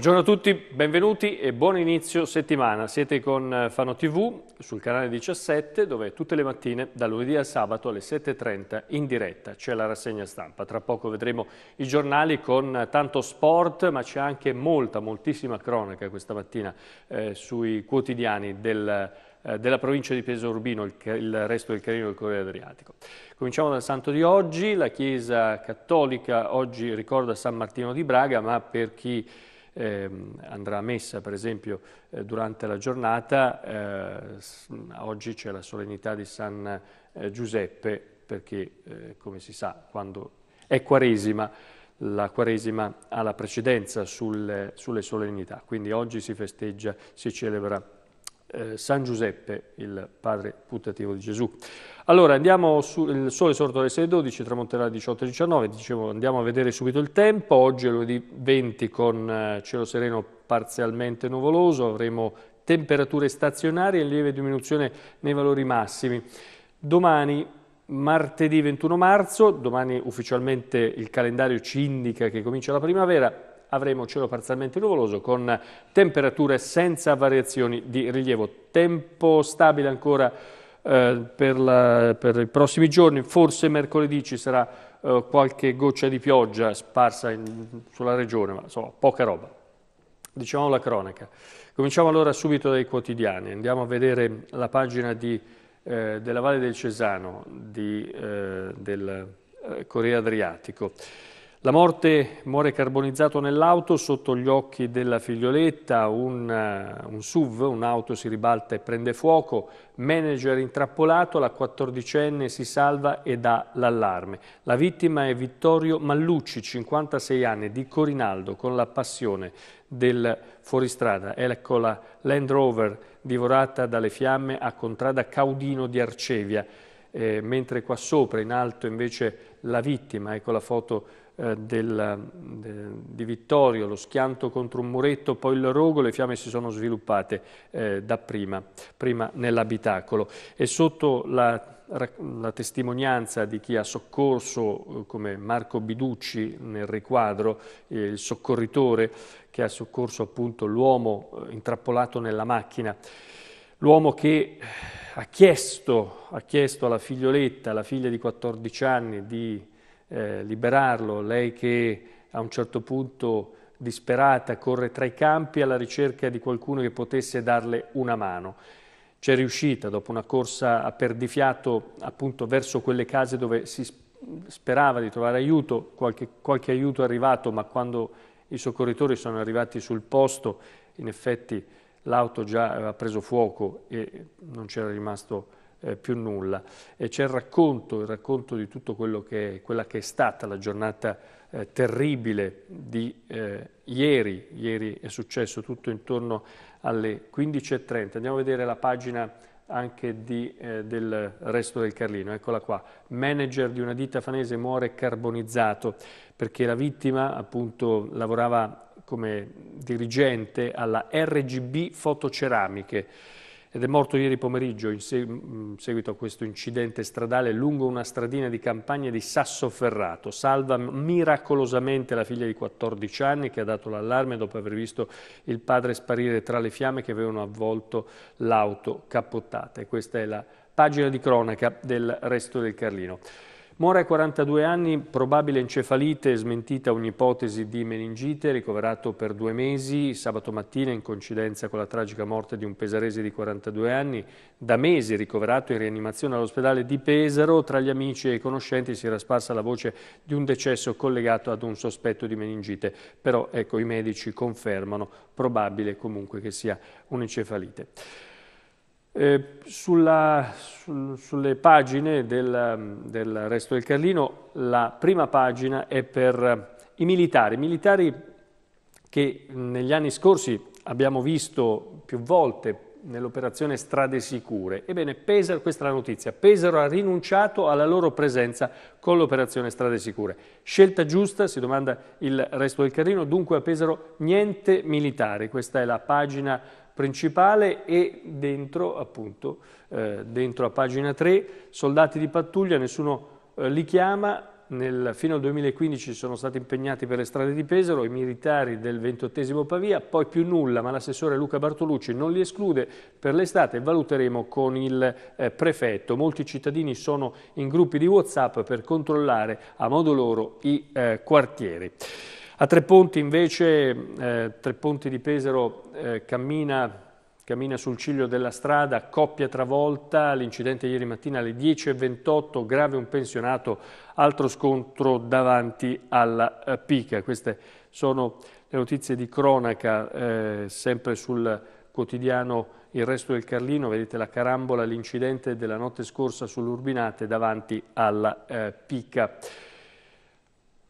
Buongiorno a tutti, benvenuti e buon inizio settimana. Siete con eh, Fano TV sul canale 17 dove tutte le mattine da lunedì al sabato alle 7.30 in diretta c'è la rassegna stampa. Tra poco vedremo i giornali con eh, tanto sport ma c'è anche molta, moltissima cronaca questa mattina eh, sui quotidiani del eh, della provincia di Pesaro Urbino, il, resto del Carino del Corriere Adriatico. Cominciamo dal santo di oggi, la Chiesa Cattolica oggi ricorda San Martino di Braga, ma per chi eh, andrà a messa, per esempio, eh, durante la giornata. Eh, oggi c'è la solennità di San eh, Giuseppe, perché, eh, come si sa, quando è Quaresima, la Quaresima ha la precedenza sul, sulle solennità, quindi oggi si festeggia, si celebra eh, San Giuseppe, il padre putativo di Gesù. Allora andiamo il sole sorto alle 6.12, tramonterà alle 18.19, andiamo a vedere subito il tempo, oggi è lunedì 20 con eh, cielo sereno parzialmente nuvoloso, avremo temperature stazionarie e lieve diminuzione nei valori massimi. Domani martedì 21 marzo, domani ufficialmente il calendario ci indica che comincia la primavera, avremo cielo parzialmente nuvoloso con temperature senza variazioni di rilievo. Tempo stabile ancora eh, per, la, per, i prossimi giorni, forse mercoledì ci sarà eh, qualche goccia di pioggia sparsa in, sulla regione, ma insomma poca roba. Diciamo la cronaca. Cominciamo allora subito dai quotidiani, andiamo a vedere la pagina di, eh, della Valle del Cesano, di, eh, del eh, Corriere Adriatico. La morte muore carbonizzato nell'auto sotto gli occhi della figlioletta, un, eh, un SUV, un'auto si ribalta e prende fuoco, manager intrappolato, la quattordicenne si salva e dà l'allarme. La vittima è Vittorio Mallucci, 56 anni, di Corinaldo, con la passione del fuoristrada. Ecco la Land Rover divorata dalle fiamme a contrada Caudino di Arcevia, eh, mentre qua sopra in alto invece la vittima, ecco la foto eh, del, de, di Vittorio, lo schianto contro un muretto, poi il rogo, le fiamme si sono sviluppate eh, dapprima, prima nell'abitacolo. E sotto la la testimonianza di chi ha soccorso, eh, come Marco Biducci nel riquadro, eh, il soccorritore che ha soccorso appunto l'uomo intrappolato nella macchina, l'uomo che ha chiesto, ha chiesto alla figlioletta, alla figlia di 14 anni, di eh, liberarlo, lei che a un certo punto disperata corre tra i campi alla ricerca di qualcuno che potesse darle una mano. C'è riuscita dopo una corsa a perdifiato appunto verso quelle case dove si sperava di trovare aiuto, qualche, qualche aiuto è arrivato ma quando i soccorritori sono arrivati sul posto in effetti l'auto già aveva preso fuoco e non c'era rimasto eh, più nulla. E c'è il racconto, il racconto di tutto quello che, è, quella che è stata la giornata eh, terribile di eh, ieri. Ieri è successo tutto intorno alle 15.30. Andiamo a vedere la pagina anche di, eh, del resto del Carlino. Eccola qua. Manager di una ditta fanese muore carbonizzato perché la vittima appunto lavorava come dirigente alla RGB Fotoceramiche ed è morto ieri pomeriggio in, mm, seguito a questo incidente stradale lungo una stradina di campagna di Sassoferrato. Salva miracolosamente la figlia di 14 anni che ha dato l'allarme dopo aver visto il padre sparire tra le fiamme che avevano avvolto l'auto cappottata. E questa è la pagina di cronaca del resto del Carlino. Mora a 42 anni, probabile encefalite, smentita ogni ipotesi di meningite, ricoverato per due mesi sabato mattina in coincidenza con la tragica morte di un pesarese di 42 anni, da mesi ricoverato in rianimazione all'ospedale di Pesaro, tra gli amici e i conoscenti si era sparsa la voce di un decesso collegato ad un sospetto di meningite, però ecco i medici confermano probabile comunque che sia un'encefalite. Eh, sulla, su, sulle pagine del, del, resto del Carlino, la prima pagina è per eh, i militari, militari che negli anni scorsi abbiamo visto più volte nell'operazione Strade Sicure. Ebbene, Pesaro, questa è la notizia, Pesaro ha rinunciato alla loro presenza con l'operazione Strade Sicure. Scelta giusta, si domanda il resto del Carlino, dunque a Pesaro niente militari, questa è la pagina principale e dentro appunto, eh, dentro a pagina 3, soldati di pattuglia, nessuno eh, li chiama, nel, fino al 2015 sono stati impegnati per le strade di Pesaro i militari del 28 Pavia, poi più nulla, ma l'assessore Luca Bartolucci non li esclude. Per l'estate valuteremo con il eh, prefetto. Molti cittadini sono in gruppi di Whatsapp per controllare a modo loro i eh, quartieri. A Tre Ponti invece, eh, Tre Ponti di Pesaro eh, cammina, cammina, sul ciglio della strada, coppia travolta, l'incidente ieri mattina alle 10.28, grave un pensionato, altro scontro davanti alla eh, Pica. Queste sono le notizie di cronaca, eh, sempre sul quotidiano Il Resto del Carlino, vedete la carambola, l'incidente della notte scorsa sull'Urbinate davanti alla eh, Pica.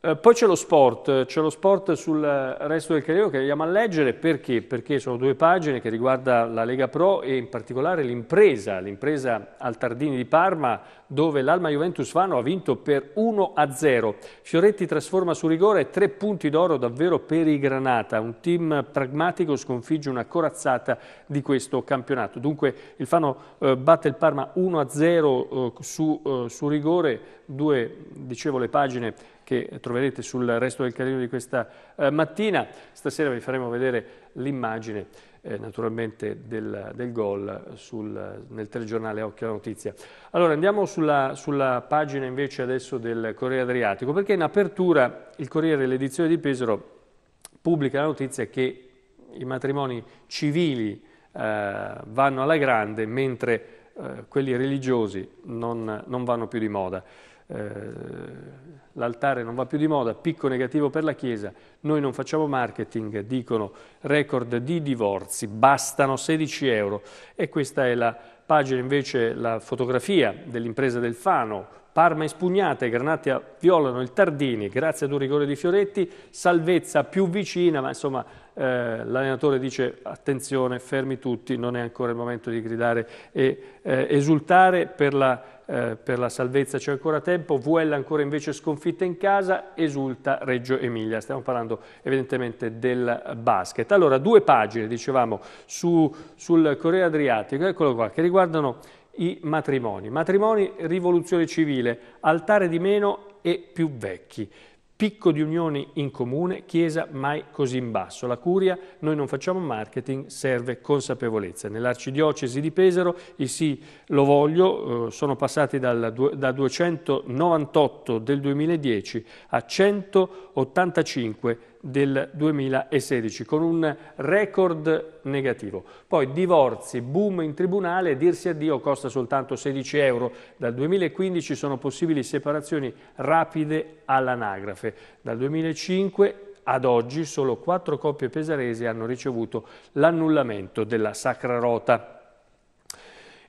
Eh, poi c'è lo sport, c'è lo sport sul resto del Carriero che andiamo a leggere perché? Perché sono due pagine che riguardano la Lega Pro e in particolare l'impresa, l'impresa Altardini di Parma dove l'Alma Juventus Fano ha vinto per 1-0. Fioretti trasforma su rigore tre punti d'oro davvero per i Granata, un team pragmatico sconfigge una corazzata di questo campionato. Dunque il Fano eh, batte il Parma 1-0 eh, su, eh, su rigore, due, dicevo, le pagine che troverete sul resto del carino di questa eh, mattina. Stasera vi faremo vedere l'immagine eh, naturalmente del, del gol sul, nel telegiornale Occhio alla Notizia. Allora andiamo sulla, sulla pagina invece adesso del Corriere Adriatico perché in apertura il Corriere, l'edizione di Pesaro, pubblica la notizia che i matrimoni civili eh, vanno alla grande mentre eh, quelli religiosi non, non vanno più di moda. Eh, l'altare non va più di moda, picco negativo per la Chiesa, noi non facciamo marketing, dicono record di divorzi, bastano 16 euro e questa è la pagina invece, la fotografia dell'impresa del Fano, Parma espugnata e Granatia violano il Tardini grazie ad un rigore di Fioretti, salvezza più vicina, ma insomma eh, l'allenatore dice attenzione, fermi tutti, non è ancora il momento di gridare e eh, esultare per la, eh, per la salvezza c'è ancora tempo, VL ancora invece sconfitta in casa, esulta Reggio Emilia, stiamo parlando evidentemente del basket. Allora, due pagine dicevamo su, sul Corriere Adriatico, eccolo qua, che riguardano i matrimoni. Matrimoni, rivoluzione civile, altare di meno e più vecchi. Picco di unioni in comune, chiesa mai così in basso. La curia, noi non facciamo marketing, serve consapevolezza. Nell'arcidiocesi di Pesaro i sì lo voglio eh, sono passati dal, da 298 del 2010 a 185 del 2016 con un record negativo. Poi divorzi, boom in tribunale, dirsi addio costa soltanto 16 euro. Dal 2015 sono possibili separazioni rapide all'anagrafe. Dal 2005 ad oggi solo quattro coppie pesaresi hanno ricevuto l'annullamento della Sacra Rota.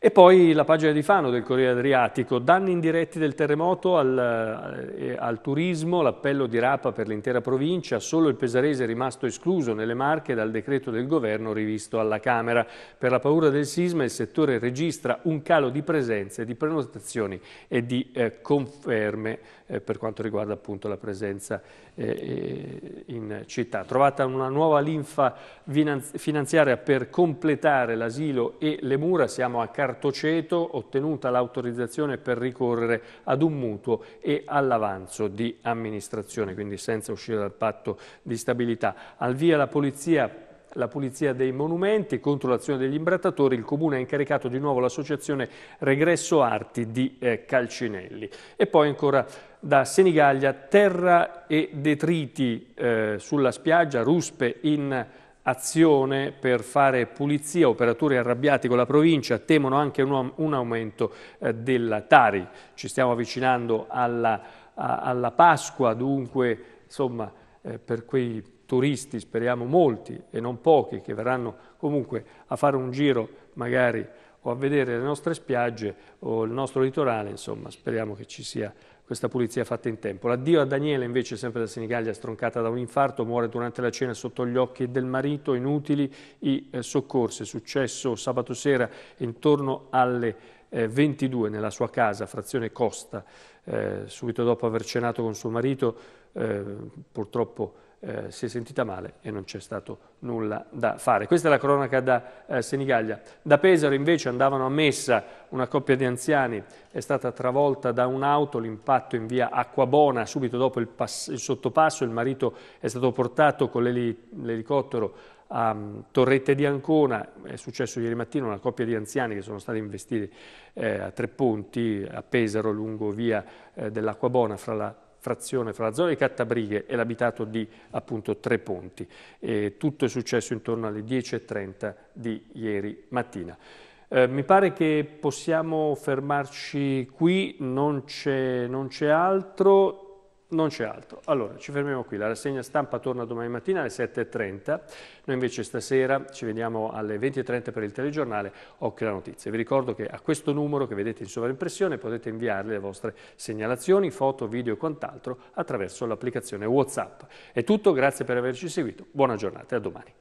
E poi la pagina di Fano del Corriere Adriatico, danni indiretti del terremoto al, eh, al turismo, l'appello di Rapa per l'intera provincia, solo il Pesarese è rimasto escluso nelle Marche dal decreto del governo rivisto alla Camera. Per la paura del sisma il settore registra un calo di presenze, di prenotazioni e di eh, conferme eh, per quanto riguarda appunto la presenza eh, eh in città. Trovata una nuova linfa finanziaria per completare l'asilo e le mura, siamo a Car Cartoceto ottenuta l'autorizzazione per ricorrere ad un mutuo e all'avanzo di amministrazione, quindi senza uscire dal patto di stabilità. Al via la polizia la pulizia dei monumenti contro l'azione degli imbrattatori, il Comune ha incaricato di nuovo l'associazione Regresso Arti di eh, Calcinelli. E poi ancora da Senigallia, terra e detriti eh, sulla spiaggia, ruspe in azione per fare pulizia, operatori arrabbiati con la provincia temono anche un, un aumento eh, della Tari. Ci stiamo avvicinando alla, a, alla Pasqua, dunque insomma, eh, per quei turisti, speriamo molti e non pochi, che verranno comunque a fare un giro magari o a vedere le nostre spiagge o il nostro litorale, insomma speriamo che ci sia questa pulizia fatta in tempo. L'addio a Daniele invece sempre da Senigallia stroncata da un infarto, muore durante la cena sotto gli occhi del marito, inutili i eh, soccorsi, successo sabato sera intorno alle 22 eh, nella sua casa, frazione Costa, eh, subito dopo aver cenato con suo marito, eh, purtroppo eh, si è sentita male e non c'è stato nulla da fare. Questa è la cronaca da eh, Senigallia. Da Pesaro invece andavano a messa una coppia di anziani, è stata travolta da un'auto, l'impatto in via Acquabona, subito dopo il, il, sottopasso, il marito è stato portato con l'elicottero a mm, Torrette di Ancona, è successo ieri mattina una coppia di anziani che sono stati investiti eh, a tre ponti a Pesaro lungo via eh, dell'Acquabona fra la frazione fra la zona di Cattabrighe e l'abitato di appunto Tre Ponti. E tutto è successo intorno alle 10.30 di ieri mattina. Eh, mi pare che possiamo fermarci qui, non c'è altro non c'è altro. Allora, ci fermiamo qui. La rassegna stampa torna domani mattina alle 7.30. Noi invece stasera ci vediamo alle 20.30 per il telegiornale Occhio alla Notizia. Vi ricordo che a questo numero che vedete in sovraimpressione potete inviarle le vostre segnalazioni, foto, video e quant'altro attraverso l'applicazione WhatsApp. È tutto, grazie per averci seguito. Buona giornata e a domani.